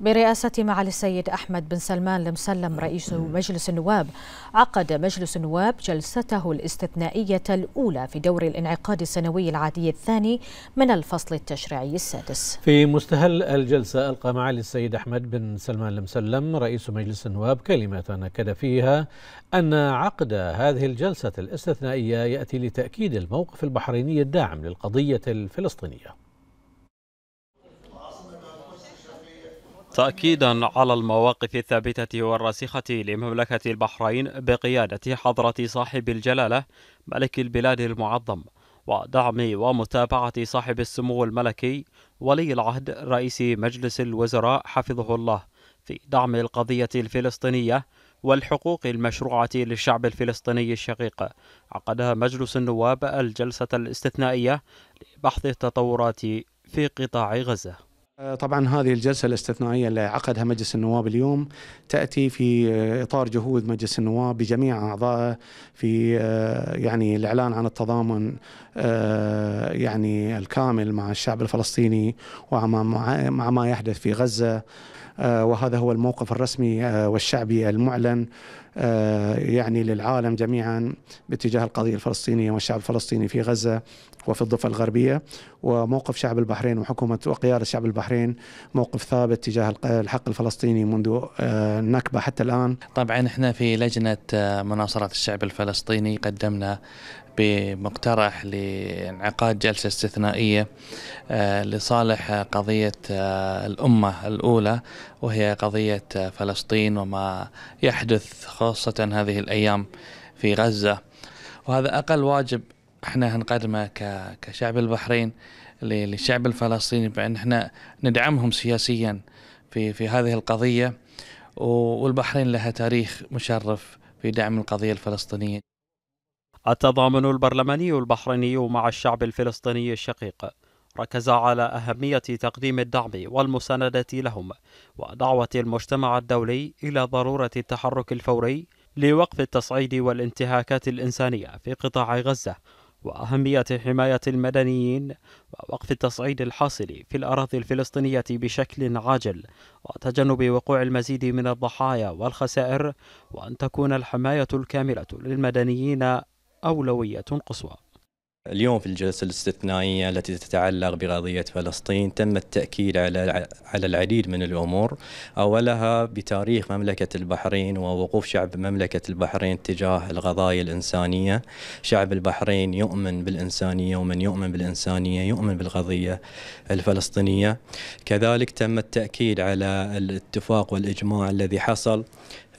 برئاسة معالي السيد أحمد بن سلمان المسلم رئيس مجلس النواب عقد مجلس النواب جلسته الاستثنائية الأولى في دور الانعقاد السنوي العادي الثاني من الفصل التشريعي السادس في مستهل الجلسة ألقى معالي السيد أحمد بن سلمان المسلم رئيس مجلس النواب كلمة أكد فيها أن عقد هذه الجلسة الاستثنائية يأتي لتأكيد الموقف البحريني الداعم للقضية الفلسطينية تأكيدا على المواقف الثابتة والراسخة لمملكة البحرين بقيادة حضرة صاحب الجلالة ملك البلاد المعظم ودعم ومتابعة صاحب السمو الملكي ولي العهد رئيس مجلس الوزراء حفظه الله في دعم القضية الفلسطينية والحقوق المشروعة للشعب الفلسطيني الشقيق عقد مجلس النواب الجلسة الاستثنائية لبحث التطورات في قطاع غزة آه، طبعا هذه الجلسه الاستثنائيه اللي عقدها مجلس النواب اليوم تاتي في آه، اطار جهود مجلس النواب بجميع اعضائه في آه، يعني الاعلان عن التضامن يعني الكامل مع الشعب الفلسطيني ومع مع ما يحدث في غزه آه، وهذا هو الموقف الرسمي آه، والشعبي المعلن آه، يعني للعالم جميعا باتجاه القضية الفلسطينية والشعب الفلسطيني في غزة وفي الضفة الغربية وموقف شعب البحرين وحكومة وقيادة شعب البحرين موقف ثابت تجاه الحق الفلسطيني منذ النكبة حتى الآن طبعا احنا في لجنة مناصرة الشعب الفلسطيني قدمنا بمقترح لانعقاد جلسة استثنائية آه، لصالح قضية آه، الأمة الأولى وهي قضية آه، فلسطين وما يحدث خاصة هذه الأيام في غزة وهذا أقل واجب احنا هنقدمه كشعب البحرين للشعب الفلسطيني بأن احنا ندعمهم سياسيا في في هذه القضية والبحرين لها تاريخ مشرف في دعم القضية الفلسطينية التضامن البرلماني البحريني مع الشعب الفلسطيني الشقيق ركز على أهمية تقديم الدعم والمساندة لهم ودعوة المجتمع الدولي إلى ضرورة التحرك الفوري لوقف التصعيد والانتهاكات الإنسانية في قطاع غزة وأهمية حماية المدنيين ووقف التصعيد الحاصل في الأراضي الفلسطينية بشكل عاجل وتجنب وقوع المزيد من الضحايا والخسائر وأن تكون الحماية الكاملة للمدنيين أولوية قصوى اليوم في الجلسة الاستثنائية التي تتعلق بقضية فلسطين تم التأكيد على على العديد من الأمور أولها بتاريخ مملكة البحرين ووقوف شعب مملكة البحرين تجاه القضايا الإنسانية شعب البحرين يؤمن بالإنسانية ومن يؤمن بالإنسانية يؤمن بالقضية الفلسطينية كذلك تم التأكيد على الاتفاق والإجماع الذي حصل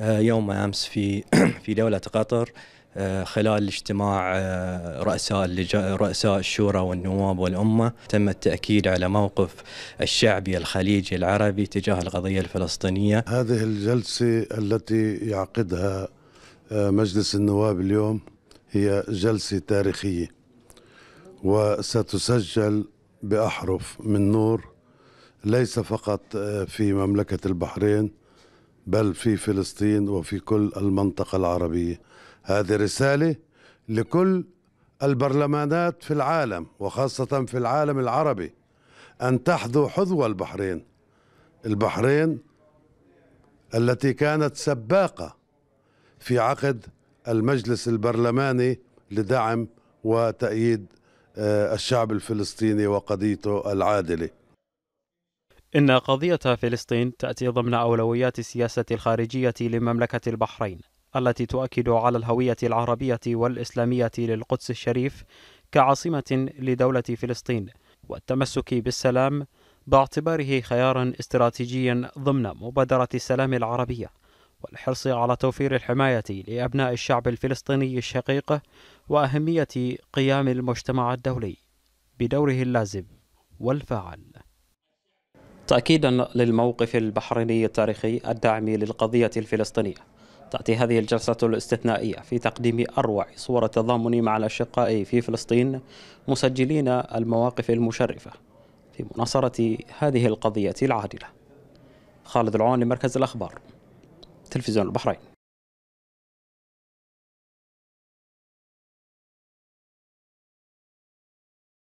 آه، يوم أمس في في دولة قطر آه، خلال اجتماع آه، رؤساء رؤساء الشورى والنواب والأمة تم التأكيد على موقف الشعبي الخليجي العربي تجاه القضية الفلسطينية هذه الجلسة التي يعقدها آه، مجلس النواب اليوم هي جلسة تاريخية وستسجل بأحرف من نور ليس فقط في مملكة البحرين بل في فلسطين وفي كل المنطقة العربية هذه رسالة لكل البرلمانات في العالم وخاصة في العالم العربي أن تحذو حذو البحرين البحرين التي كانت سباقة في عقد المجلس البرلماني لدعم وتأييد آه، الشعب الفلسطيني وقضيته العادله إن قضية فلسطين تأتي ضمن أولويات السياسة الخارجية لمملكة البحرين، التي تؤكد على الهوية العربية والإسلامية للقدس الشريف كعاصمة لدولة فلسطين والتمسك بالسلام باعتباره خيارا استراتيجيا ضمن مبادرة السلام العربية والحرص على توفير الحماية لأبناء الشعب الفلسطيني الشقيق وأهمية قيام المجتمع الدولي بدوره اللازم والفاعل تأكيدا للموقف البحريني التاريخي الداعم للقضية الفلسطينية تأتي هذه الجلسة الاستثنائية في تقديم أروع صور التضامن مع الأشقاء في فلسطين مسجلين المواقف المشرفة في مناصرة هذه القضية العادلة خالد العون لمركز الأخبار تلفزيون البحرين